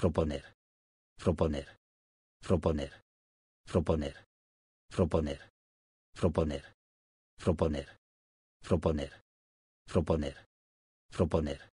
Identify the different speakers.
Speaker 1: proponer, proponer, proponer, proponer, proponer, proponer, proponer, proponer, proponer, proponer